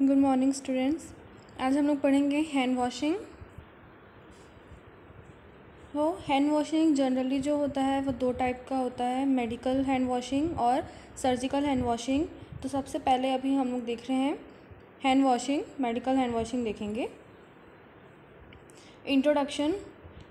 Good morning students आज हम लोग पढ़ेंगे हैंड वॉशिंग वो हैंड वॉशिंग जनरली जो होता है वो दो टाइप का होता है मेडिकल हैंड वॉशिंग और सर्जिकल हैंड वॉशिंग तो सबसे पहले अभी हम लोग देख रहे हैं hand washing medical hand washing देखेंगे introduction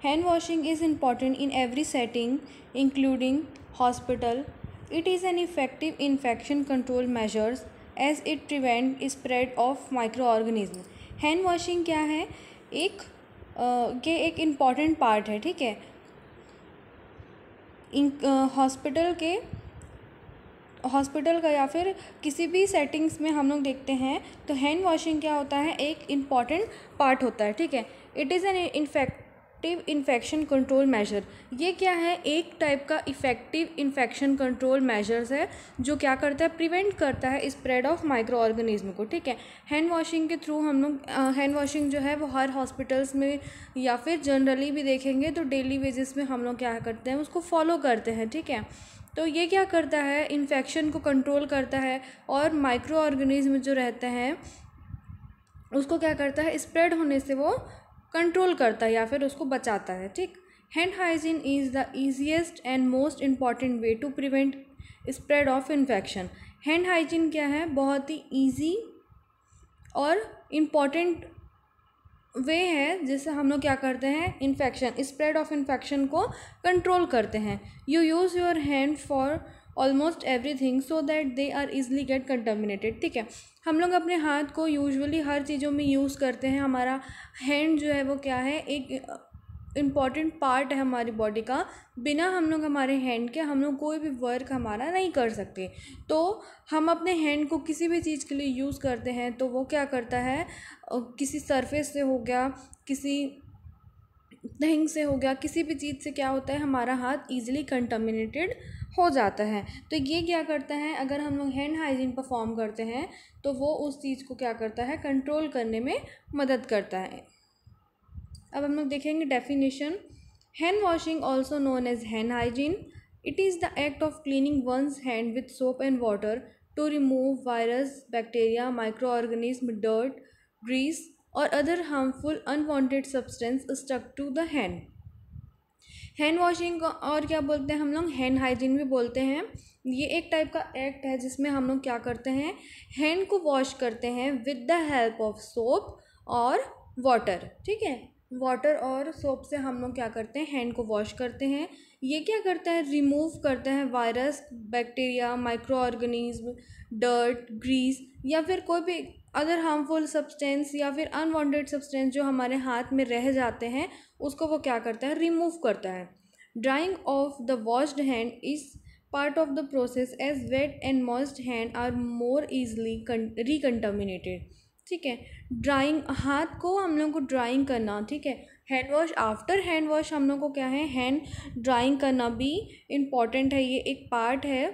hand washing is important in every setting including hospital it is an effective infection control measures as it prevent spread of micro organism hand washing क्या है एक के एक important part है ठीक है hospital के हॉस्पिटल का या फिर किसी भी सेटिंग्स में हम लोग देखते हैं तो हैंड वॉशिंग क्या होता है एक इम्पॉर्टेंट पार्ट होता है ठीक है it is an infect effective infection control measure ये क्या है एक टाइप का इफ़ेक्टिव इन्फेक्शन कंट्रोल मेजर्स है जो क्या करता है प्रिवेंट करता है स्प्रेड ऑफ माइक्रो ऑर्गेनिज्म को ठीक है हैंड वॉशिंग के थ्रू हम लोग हैंड वॉशिंग जो है वो हर हॉस्पिटल्स में या फिर जनरली भी देखेंगे तो डेली बेसिस में हम लोग क्या करते हैं उसको फॉलो करते हैं ठीक है तो ये क्या करता है इन्फेक्शन को कंट्रोल करता है और माइक्रो ऑर्गेनिज्म जो रहते हैं उसको क्या करता है स्प्रेड होने से वो कंट्रोल करता है या फिर उसको बचाता है ठीक hand hygiene is the easiest and most important way to prevent spread of infection hand hygiene क्या है बहुत ही ईजी और इम्पॉर्टेंट वे है जिससे हम लोग क्या करते हैं इन्फेक्शन स्प्रेड ऑफ इन्फेक्शन को कंट्रोल करते हैं you use your hand for almost everything so that they are easily get contaminated ठीक है हम लोग अपने हाथ को यूजली हर चीज़ों में यूज़ करते हैं हमारा हैंड जो है वो क्या है एक इम्पॉर्टेंट पार्ट है हमारी बॉडी का बिना हम लोग हमारे हैंड के हम लोग कोई भी वर्क हमारा नहीं कर सकते तो हम अपने हैंड को किसी भी चीज़ के लिए यूज़ करते हैं तो वो क्या करता है किसी सरफेस से हो गया किसी थिंग से हो गया किसी भी चीज़ से क्या होता है हमारा हाथ ईजिली कंटामिनेटेड हो जाता है तो ये क्या करता है अगर हम लोग हैंड हाइजीन परफॉर्म करते हैं तो वो उस चीज़ को क्या करता है कंट्रोल करने में मदद करता है अब हम लोग देखेंगे definition hand washing also known as hand hygiene it is the act of cleaning one's hand with soap and water to remove virus bacteria micro organism dirt grease और other harmful unwanted substance stuck to the hand hand washing और क्या बोलते हैं हम लोग hand hygiene भी बोलते हैं ये एक टाइप का एक्ट है जिसमें हम लोग क्या करते हैं हैंड को वॉश करते हैं with the help of soap और वाटर ठीक है वाटर और सोप से हम लोग क्या करते हैं हैंड को वॉश करते हैं ये क्या करता है रिमूव करते हैं virus bacteria micro organism dirt grease या फिर कोई भी अदर हार्मफुल सब्सटेंस या फिर अनवांटेड सब्सटेंस जो हमारे हाथ में रह जाते हैं उसको वो क्या करता है रिमूव करता है drying of the washed hand is part of the process as wet and moist hand are more easily recontaminated ठीक है ड्राइंग हाथ को हम लोग को ड्राइंग करना ठीक है hand wash after hand wash हम लोग को क्या है हैंड ड्राइंग करना भी इम्पॉर्टेंट है ये एक पार्ट है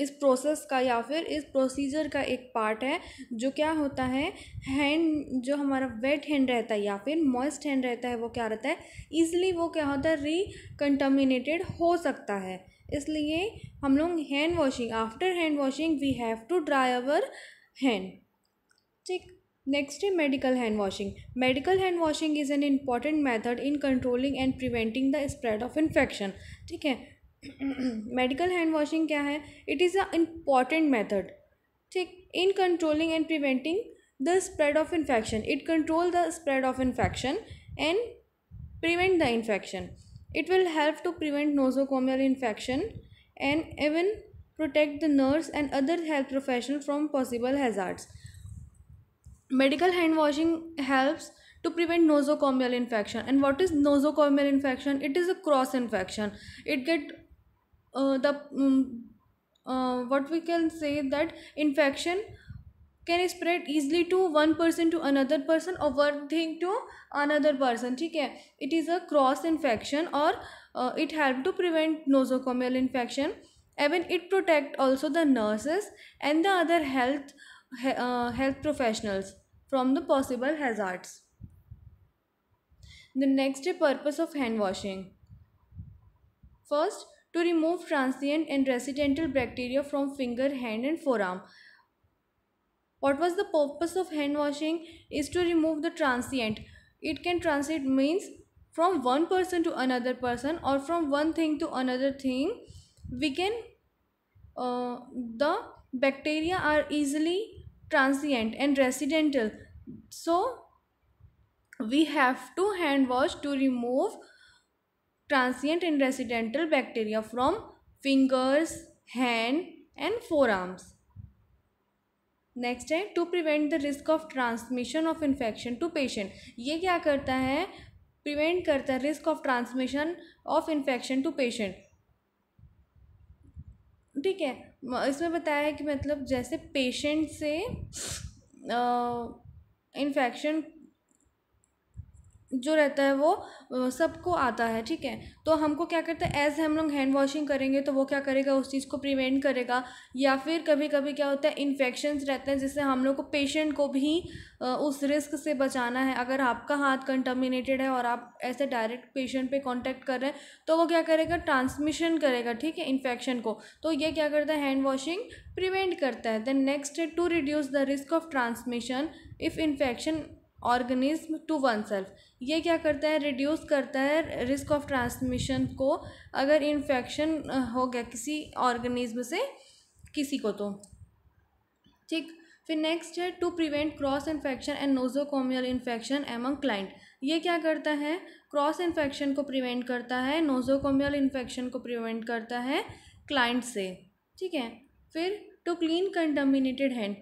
इस प्रोसेस का या फिर इस प्रोसीजर का एक पार्ट है जो क्या होता है हैंड जो हमारा वेट हैंड रहता है या फिर मॉइस्ट हैंड रहता है वो क्या रहता है ईज़िली वो क्या होता है रिकन्टामिनेटेड हो सकता है इसलिए हम लोग hand washing after hand washing we have to dry our hand ठीक नेक्स्ट है medical hand washing medical hand washing is an important method in controlling and preventing the spread of infection ठीक है Medical hand washing. क्या है it is a important method ठीक in controlling and preventing the spread of infection it control the spread of prevent the infection it will help to prevent nosocomial infection and even protect the nurse and other health professional from possible hazards medical hand washing helps to prevent nosocomial infection and what is nosocomial infection it is a cross infection it get uh, the um, uh, what we can say that infection can spread easily to one person to another person or one thing to another person Okay, it is a cross infection or uh, it help to prevent nosocomial infection even it protect also the nurses and the other health uh, health professionals from the possible hazards the next purpose of hand washing first to remove transient and residential bacteria from finger, hand and forearm. What was the purpose of hand washing is to remove the transient. It can transit means from one person to another person or from one thing to another thing. We can, uh, the bacteria are easily transient and residential. So, we have to hand wash to remove transient and bacteria bacteria fingers hand and forearms next है to prevent the risk of transmission of infection to patient ये क्या करता है prevent करता है risk of transmission of infection to patient ठीक है इसमें बताया है कि मतलब जैसे पेशेंट से इन्फेक्शन जो रहता है वो सबको आता है ठीक है तो हमको क्या करता है एज हम लोग हैंड वॉशिंग करेंगे तो वो क्या करेगा उस चीज़ को प्रिवेंट करेगा या फिर कभी कभी क्या होता है इन्फेक्शन रहते हैं जिससे हम लोग को पेशेंट को भी उस रिस्क से बचाना है अगर आपका हाथ कंटामिनेटेड है और आप ऐसे डायरेक्ट पेशेंट पे कांटेक्ट कर रहे हैं तो वो क्या करेगा ट्रांसमिशन करेगा ठीक है इन्फेक्शन को तो ये क्या करता है हैंड वॉशिंग प्रिवेंट करता है देन नेक्स्ट है to reduce the risk of transmission if infection organism to oneself ये क्या करता है रिड्यूस करता है रिस्क ऑफ ट्रांसमिशन को अगर इन्फेक्शन हो गया किसी ऑर्गेनिज्म से किसी को तो ठीक फिर नेक्स्ट है to prevent cross infection and nosocomial infection among client ये क्या करता है क्रॉस इन्फेक्शन को प्रिवेंट करता है नोजोकोमियल इन्फेक्शन को प्रिवेंट करता है क्लाइंट से ठीक है फिर to clean contaminated hand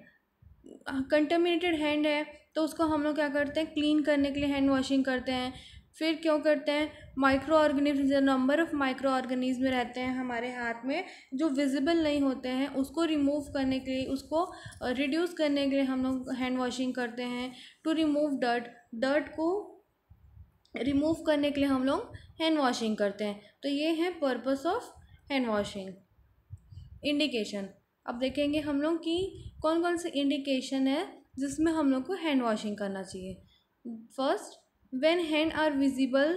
contaminated hand है तो उसको हम लोग क्या करते हैं क्लीन करने के लिए हैंड वॉशिंग करते हैं फिर क्यों करते हैं micro organism number of micro organism रहते हैं हमारे हाथ में जो विजिबल नहीं होते हैं उसको रिमूव करने के लिए उसको रिड्यूस करने के लिए हम लोग हैंड वॉशिंग करते हैं टू रिमूव डर्ट डर्ट को रिमूव करने के लिए हम लोग हैंड वॉशिंग करते हैं तो ये है purpose of hand washing indication अब देखेंगे हम लोग की कौन कौन से इंडिकेशन है जिसमें हम लोग को हैंड वॉशिंग करना चाहिए first when hand are visible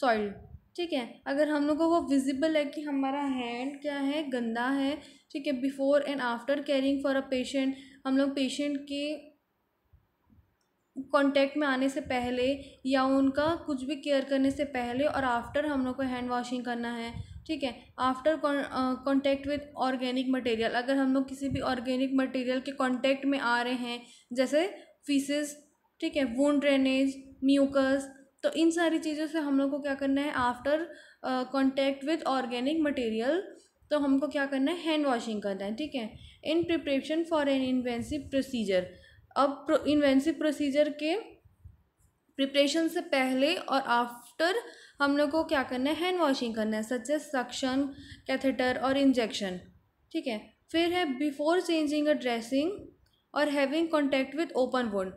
soil ठीक है अगर हम लोग को वो विजिबल है कि हमारा हैंड क्या है गंदा है ठीक है before and after caring for a patient हम लोग पेशेंट के कांटेक्ट में आने से पहले या उनका कुछ भी केयर करने से पहले और आफ्टर हम लोग को हैंड वॉशिंग करना है ठीक है after contact with organic material अगर हम लोग किसी भी ऑर्गेनिक मटेरियल के कॉन्टेक्ट में आ रहे हैं जैसे फीसिस ठीक है वून ड्रेनेज म्यूकस तो इन सारी चीज़ों से हम लोग को क्या करना है after contact with organic material तो हमको क्या करना है हैंड वॉशिंग करना है ठीक है in preparation for an invasive procedure अब इन्वेंसिव प्रोसीजर के प्रिपरेशन से पहले और आफ्टर हम लोग को क्या करना है हैंड वॉशिंग करना है सच एज सक्शन कैथेटर और इंजेक्शन ठीक है फिर है बिफोर चेंजिंग अ ड्रेसिंग और having contact with open wound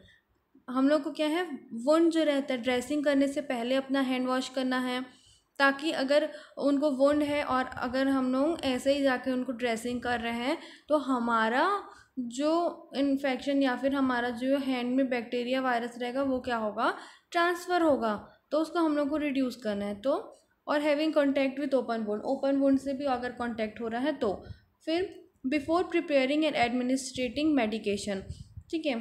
हम लोग को क्या है वुंड जो रहता है ड्रेसिंग करने से पहले अपना हैंड वॉश करना है ताकि अगर उनको वुंड है और अगर हम लोग ऐसे ही जाके उनको ड्रेसिंग कर रहे हैं तो हमारा जो इन्फेक्शन या फिर हमारा जो हैंड में बैक्टीरिया वायरस रहेगा वो क्या होगा ट्रांसफ़र होगा तो उसको हम लोग को रिड्यूस करना है तो और having contact with open wound open wound से भी अगर कॉन्टैक्ट हो रहा है तो फिर before preparing and administrating medication ठीक है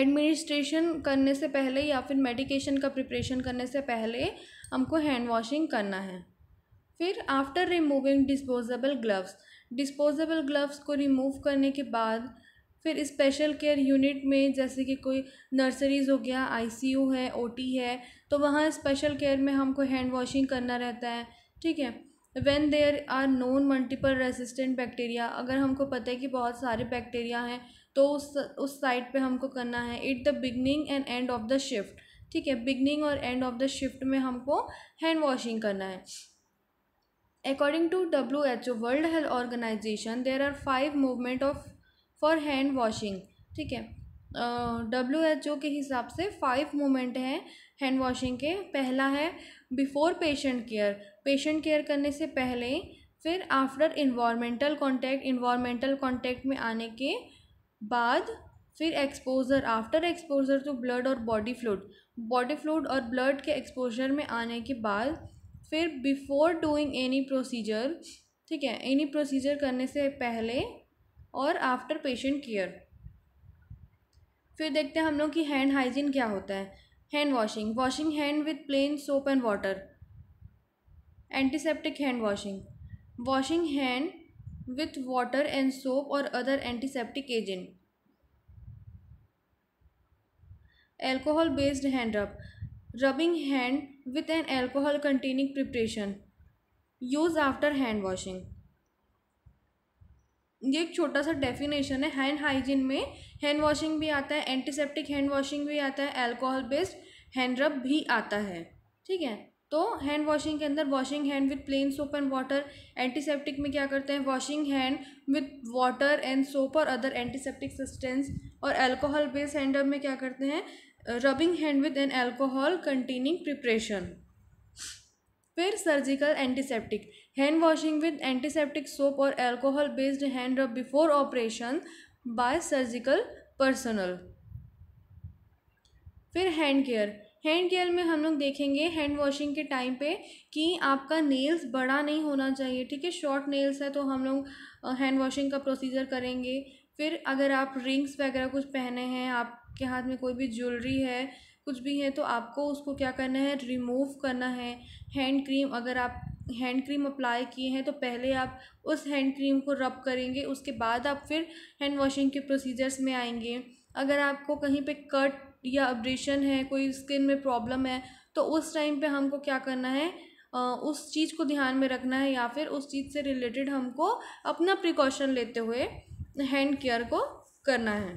एडमिनिस्ट्रेशन करने से पहले या फिर मेडिकेशन का प्रिपरेशन करने से पहले हमको हैंड वॉशिंग करना है फिर after removing disposable gloves disposable gloves को रिमूव करने के बाद फिर स्पेशल केयर यूनिट में जैसे कि कोई नर्सरीज़ हो गया आईसीयू है ओटी है तो वहाँ स्पेशल केयर में हमको हैंड वॉशिंग करना रहता है ठीक है when there are known multiple resistant bacteria अगर हमको पता है कि बहुत सारे बैक्टीरिया हैं तो उस उस साइड पे हमको करना है it the beginning and end of the shift ठीक है बिगनिंग और एंड ऑफ द शिफ्ट में हमको हैंड वॉशिंग करना है According to WHO world health organization there are five movement of for hand washing ठीक है डब्ल्यू एच ओ के हिसाब से फाइव मूवमेंट हैं हैंड वॉशिंग के पहला है before patient care patient care करने से पहले फिर after environmental contact environmental contact में आने के बाद फिर exposure after exposure to blood और बॉडी फ्लूड बॉडी फ्लूड और ब्लड के एक्सपोजर में आने के बाद फिर बिफोर डूइंग एनी प्रोसीजर ठीक है एनी प्रोसीजर करने से पहले और आफ्टर पेशेंट केयर फिर देखते हैं हम लोग कि हैंड हाइजीन क्या होता है hand washing washing hand with plain soap and water antiseptic hand washing washing hand with water and soap और other antiseptic agent alcohol based hand rub rubbing hand with an alcohol containing preparation use after hand washing ये एक छोटा सा definition है hand hygiene में hand washing भी आता है एंटीसेप्टिक हैंड वॉशिंग भी आता है अल्कोहल बेस्ड हैंड रब भी आता है ठीक है तो हैंड वॉशिंग के अंदर washing hand with plain soap and water antiseptic में क्या करते हैं washing hand with water and soap और अदर एंटीसेप्टिक सस्टेंस और एल्कोहल बेस्ड हैंड रब में क्या करते हैं rubbing hand with an alcohol containing preparation फिर surgical antiseptic hand washing with antiseptic soap और alcohol based hand rub before operation by surgical personal फिर hand care hand care में हम लोग देखेंगे हैंड वॉशिंग के टाइम पे कि आपका नेल्स बड़ा नहीं होना चाहिए ठीक है शॉर्ट नेल्स है तो हम लोग हैंड वॉशिंग का प्रोसीजर करेंगे फिर अगर आप रिंग्स वगैरह कुछ पहने हैं आप आपके हाथ में कोई भी ज्वेलरी है कुछ भी है तो आपको उसको क्या करना है रिमूव करना है हैंड क्रीम अगर आप हैंड क्रीम अप्लाई किए हैं तो पहले आप उस हैंड क्रीम को रब करेंगे उसके बाद आप फिर हैंड वॉशिंग के प्रोसीजर्स में आएंगे अगर आपको कहीं पे कट या अब्रेशन है कोई स्किन में प्रॉब्लम है तो उस टाइम पे हमको क्या करना है उस चीज़ को ध्यान में रखना है या फिर उस चीज़ से रिलेटेड हमको अपना प्रिकॉशन लेते हुए हैंड केयर को करना है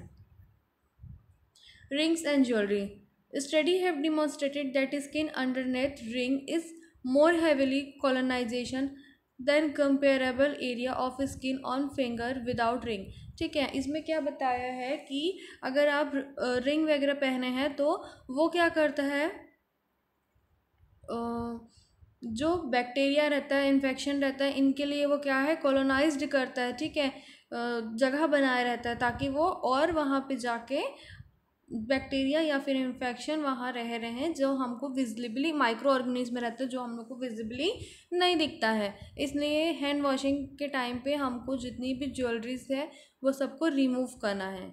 rings and jewelry. Study have demonstrated that skin underneath ring is more heavily colonization than comparable area of skin on finger without ring. ठीक है इसमें क्या बताया है कि अगर आप रिंग वगैरह पहने हैं तो वो क्या करता है जो बैक्टीरिया रहता है इन्फेक्शन रहता है इनके लिए वो क्या है कॉलोनाइज्ड करता है ठीक है जगह बनाए रहता है ताकि वो और वहाँ पे जाके बैक्टीरिया या फिर इन्फेक्शन वहाँ रह रहे हैं जो हमको विजिबली माइक्रो ऑर्गेनिज्म में रहते हैं जो हम लोग को विजिबली नहीं दिखता है इसलिए हैंड वॉशिंग के टाइम पे हमको जितनी भी ज्वेलरीज है वो सबको रिमूव करना है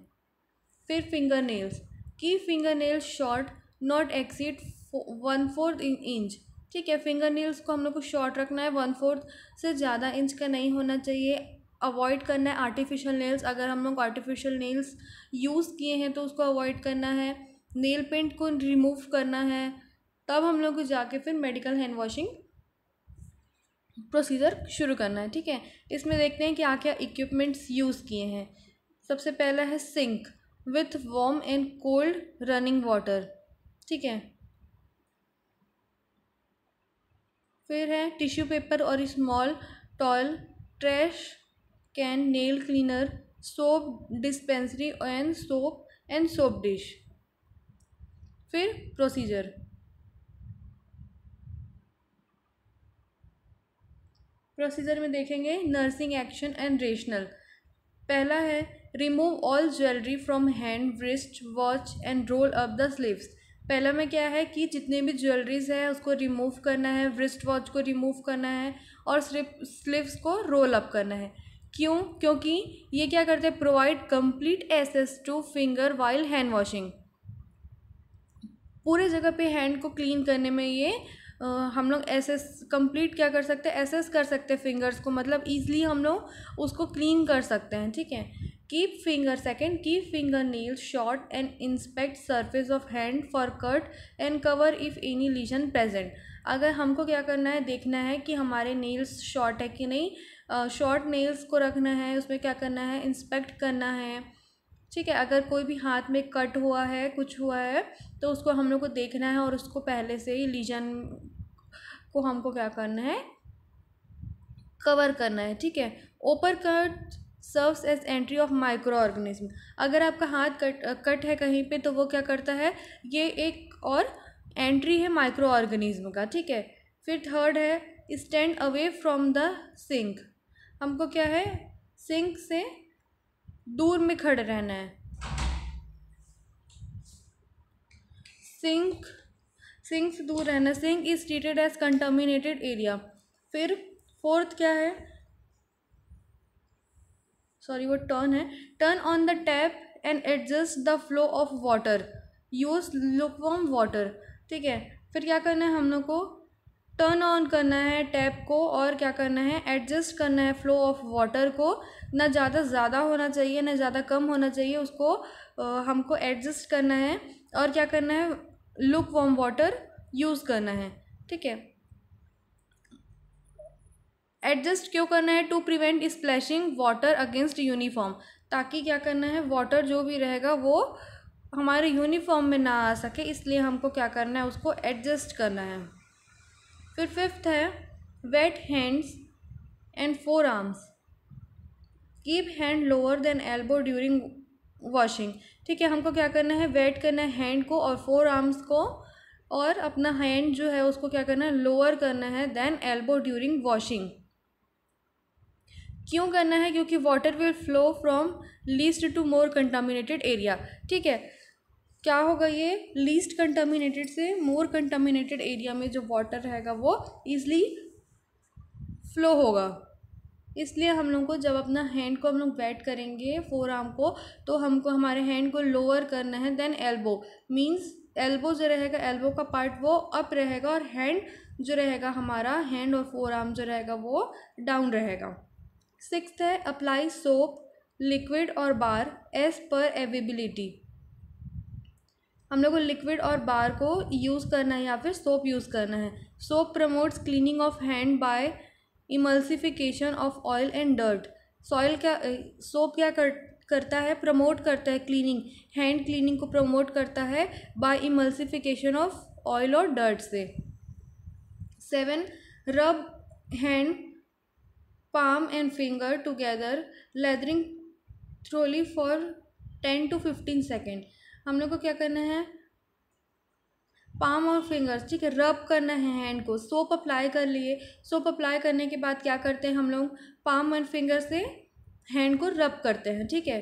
फिर फिंगर नेल्स की finger nails short not exceed one fourth inch ठीक है फिंगर नेल्स को हम लोग को शॉर्ट रखना है वन फोर्थ से ज़्यादा इंच का नहीं होना चाहिए अवॉइड करना है आर्टिफिशियल नेल्स अगर हम लोग आर्टिफिशियल नेल्स यूज़ किए हैं तो उसको अवॉइड करना है नेल पेंट को रिमूव करना है तब हम लोग को जाके फिर मेडिकल हैंड वॉशिंग प्रोसीजर शुरू करना है ठीक है इसमें देखते हैं कि क्या क्या इक्विपमेंट्स यूज़ किए हैं सबसे पहला है sink with warm and cold running water ठीक है फिर है टिश्यू पेपर और small towel trash can nail cleaner soap dispensary and soap and soap dish फिर प्रोसीजर प्रोसीजर में देखेंगे नर्सिंग एक्शन एंड रेशनल पहला है remove all jewellery from hand wrist watch and roll up the sleeves पहला में क्या है कि जितने भी ज्वेलरीज है उसको रिमूव करना है रिस्ट वॉच को रिमूव करना है और स्लिप स्लीव्स को रोल अप करना है क्यों क्योंकि ये क्या करते हैं provide complete access to finger while hand washing पूरे जगह पे हैंड को क्लीन करने में ये आ, हम लोग एसेस कंप्लीट क्या कर सकते हैं एसेस कर सकते हैं फिंगर्स को मतलब ईजिली हम लोग उसको क्लीन कर सकते हैं ठीक है keep finger second keep finger nail short and inspect surface of hand for cut and cover if any lesion present अगर हमको क्या करना है देखना है कि हमारे नेल्स शॉर्ट है कि नहीं शॉर्ट नेल्स को रखना है उसमें क्या करना है इंस्पेक्ट करना है ठीक है अगर कोई भी हाथ में कट हुआ है कुछ हुआ है तो उसको हम लोग को देखना है और उसको पहले से ही लीजन को हमको क्या करना है कवर करना है ठीक है open cut serves as entry of micro organism अगर आपका हाथ कट कट है कहीं पे तो वो क्या करता है ये एक और एंट्री है माइक्रो ऑर्गेनिज्म का ठीक है फिर थर्ड है stand away from the sink हमको क्या है सिंक से दूर में खड़े रहना है सिंक सिंक से दूर रहना sink is treated as contaminated area फिर फोर्थ क्या है सॉरी वो टर्न है turn on the tap and adjust the flow of water use lukewarm water ठीक है फिर क्या करना है हम लोग को टर्न ऑन करना है टैप को और क्या करना है एडजस्ट करना है फ्लो ऑफ वाटर को ना ज़्यादा ज़्यादा होना चाहिए ना ज़्यादा कम होना चाहिए उसको आ, हमको एडजस्ट करना है और क्या करना है लुक वॉम वाटर यूज़ करना है ठीक है एडजस्ट क्यों करना है to prevent splashing water against uniform ताकि क्या करना है वाटर जो भी रहेगा वो हमारे यूनिफॉर्म में ना आ सके इसलिए हमको क्या करना है उसको एडजस्ट करना है फिर फिफ्थ है wet hands and forearms keep hand lower than elbow during washing ठीक है हमको क्या करना है वेट करना है हैंड को और फोर आर्म्स को और अपना हैंड जो है उसको क्या करना है लोअर करना है देन एल्बो ड्यूरिंग वॉशिंग क्यों करना है क्योंकि water will flow from least to more contaminated area ठीक है क्या होगा ये लीस्ट कंटामिनेटेड से मोर कंटामिनेटेड एरिया में जो वाटर रहेगा वो ईजली फ्लो होगा इसलिए हम लोग को जब अपना हैंड को हम लोग वेट करेंगे फोर आर्म को तो हमको हमारे हैंड को लोअर करना है देन एल्बो मीन्स एल्बो जो रहेगा एल्बो का पार्ट वो अप रहेगा और हैंड जो रहेगा हमारा हैंड और फोर आर्म जो रहेगा वो डाउन रहेगा सिक्स है अप्लाई सोप लिक्विड और बार एज पर एवेबिलिटी हम लोग को लिक्विड और बार को यूज़ करना है या फिर सोप यूज़ करना है soap promotes cleaning of hand by emulsification of oil and dirt soil क्या सोप क्या कर करता है प्रमोट करता है क्लीनिंग हैंड क्लीनिंग को प्रमोट करता है बाय इमल्सिफिकेशन ऑफ ऑयल और डर्ट से seven rub hand palm and finger together lathering thoroughly for ten to fifteen second हम लोग को क्या करना है पाम और फिंगर्स ठीक है रब करना है हैंड को सोप अप्लाई कर लिए सोप अप्लाई करने के बाद क्या करते हैं हम लोग पाम और फिंगर से हैंड को रब करते हैं ठीक है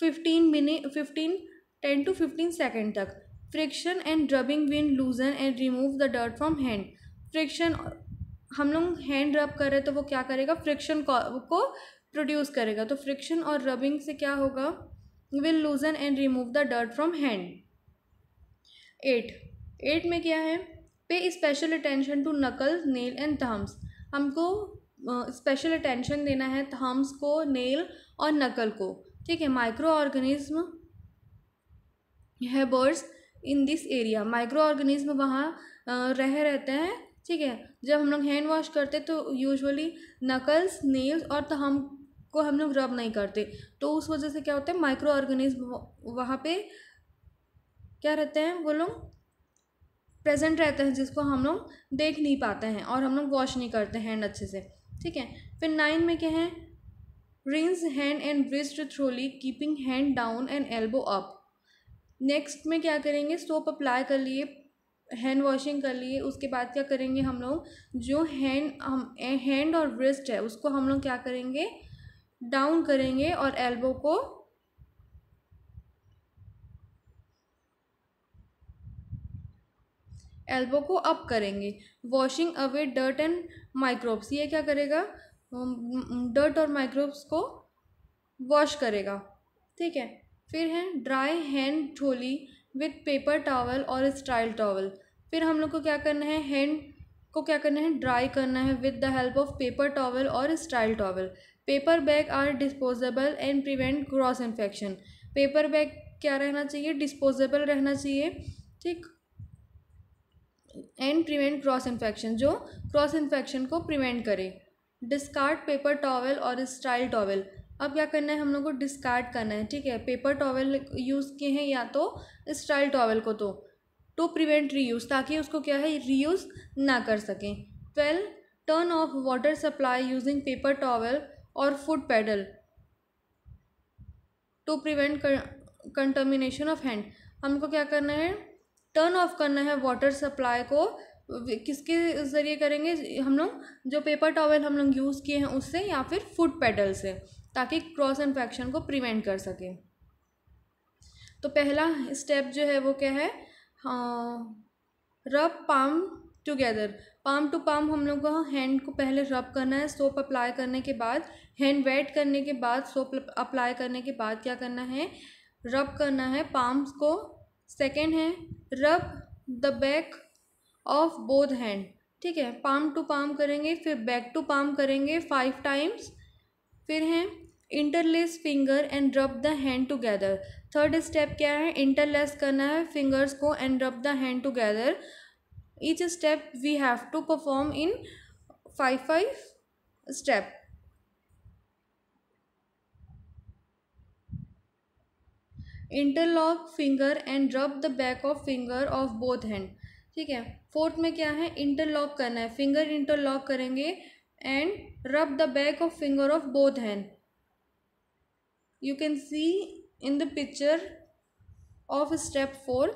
fifteen minute fifteen ten to fifteen second तक friction and rubbing will loosen and remove the dirt from hand friction हम लोग हैंड रब कर रहे तो वो क्या करेगा फ्रिक्शन को प्रोड्यूस करेगा तो फ्रिक्शन और रबिंग से क्या होगा will loosen and remove the dirt from hand eight eight में क्या है pay special attention to knuckle nail and thumbs हमको स्पेशल uh, अटेंशन देना है थम्स को नेल और नकल को ठीक है माइक्रो ऑर्गेनिज्म है breeds in this area microorganism वहाँ रह रहते हैं ठीक है जब हम लोग हैंड वॉश करते तो यूजुअली नकल्स नेल्स और थम को हम लोग रब नहीं करते तो उस वजह से क्या होता है माइक्रो ऑर्गेनिज्म वहाँ पे क्या रहते हैं वो लोग प्रेजेंट रहते हैं जिसको हम लोग देख नहीं पाते हैं और हम लोग वॉश नहीं करते हैंड अच्छे से ठीक है फिर नाइन में क्या है rinse hand and wrist thoroughly keeping hand down and elbow up next में क्या करेंगे सोप अप्लाई कर लिए हैंड वॉशिंग कर लिए उसके बाद क्या करेंगे हम लोग जो हैंड हम हैंड और ब्रिस्ट है उसको हम लोग क्या करेंगे डाउन करेंगे और एल्बो को एल्बो को अप करेंगे washing away dirt and microbes ये क्या करेगा डर्ट और माइक्रोब्स को वॉश करेगा ठीक है फिर है dry hand thoroughly with paper towel और स्टाइल टॉवल फिर हम लोग को क्या करना है हैंड को क्या करना है ड्राई करना है with the help of paper towel और sterile towel paper bag are disposable and prevent cross infection paper bag क्या रहना चाहिए डिस्पोजेबल रहना चाहिए ठीक एंड प्रिवेंट क्रॉस इन्फेक्शन जो क्रॉस इन्फेक्शन को प्रिवेंट करे डिस्कार्ड पेपर टॉवल और स्टाइल टॉवल अब क्या करना है हम लोग को डिस्कार्ड करना है ठीक है पेपर टॉवल यूज़ किए हैं या तो स्टाइल टॉवल को तो टू तो प्रिवेंट रीयूज़ ताकि उसको क्या है रीयूज़ ना कर सकें twelve turn off water supply using paper towel और foot pedal to prevent contamination of hand हमको क्या करना है टर्न ऑफ करना है वाटर सप्लाई को किसके ज़रिए करेंगे हम लोग जो पेपर टॉवल हम लोग यूज़ किए हैं उससे या फिर फुट पैडल से ताकि क्रॉस इन्फेक्शन को प्रिवेंट कर सकें तो पहला स्टेप जो है वो क्या है rub palm together palm to palm हम लोग को हैंड को पहले रब करना है सोप अप्लाई करने के बाद हैंड वेट करने के बाद सोप अप्लाई करने के बाद क्या करना है रब करना है पाम्स को सेकेंड है rub the back of both hand ठीक है पाम टू पाम करेंगे फिर बैक टू पाम करेंगे फाइव टाइम्स फिर हैं interlace finger and rub the hand together third step क्या है इंटरलेस करना है फिंगर्स को and rub the hand together each step we have to perform in five five step interlock finger and rub the back of finger of both hand ठीक है fourth में क्या है इंटरलॉक करना है फिंगर इंटरलॉक करेंगे and rub the back of finger of both hand you can see in the picture of step four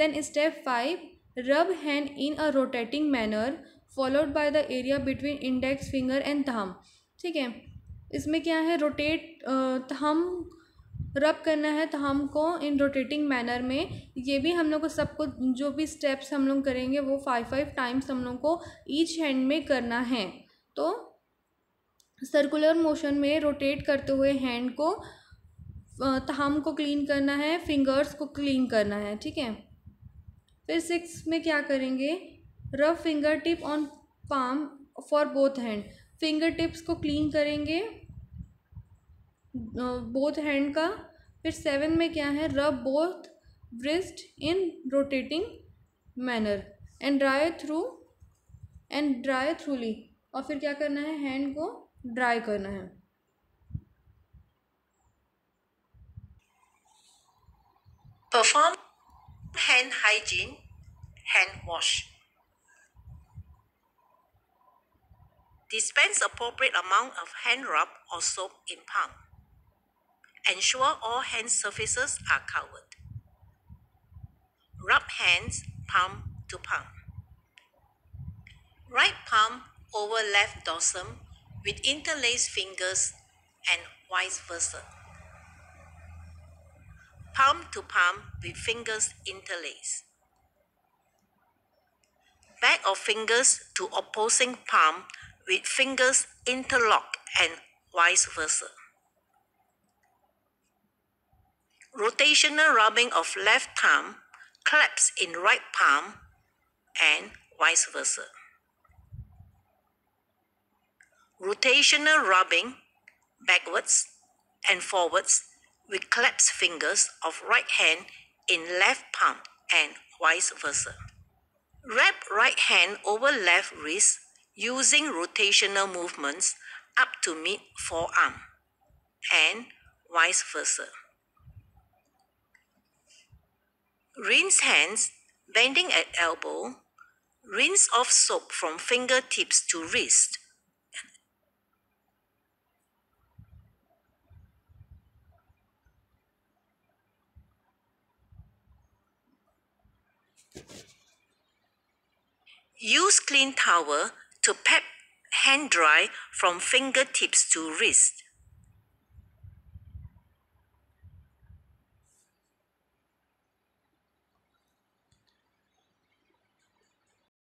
then step five rub hand in a rotating manner followed by the area between index finger and thumb ठीक है इसमें क्या है rotate थम रब करना है थम को इन रोटेटिंग मैनर में ये भी हम लोग को सबको जो भी स्टेप्स हम लोग करेंगे वो फाइव फाइव टाइम्स हम लोग को ईच हैंड में करना है तो सर्कुलर मोशन में रोटेट करते हुए हैंड को थम को क्लीन करना है फिंगर्स को क्लीन करना है ठीक है फिर सिक्स में क्या करेंगे rub fingertip on palm for both hand fingertips को क्लीन करेंगे बोथ हैंड का फिर सेवन में क्या है rub both wrist in rotating manner and dry through and dry thoroughly और फिर क्या करना है हैंड को ड्राई करना है perform hand hygiene, hand wash. Dispense appropriate amount of hand rub or soap in palm. Ensure all hand surfaces are covered. Rub hands palm to palm. Right palm over left dorsum with interlaced fingers and vice versa palm to palm with fingers interlaced. Back of fingers to opposing palm with fingers interlocked and vice versa. Rotational rubbing of left thumb claps in right palm and vice versa. Rotational rubbing backwards and forwards with clasp fingers of right hand in left palm and vice versa. Wrap right hand over left wrist using rotational movements up to mid forearm and vice versa. Rinse hands, bending at elbow. Rinse off soap from fingertips to wrist. Use clean towel to pat hand dry from fingertips to wrist.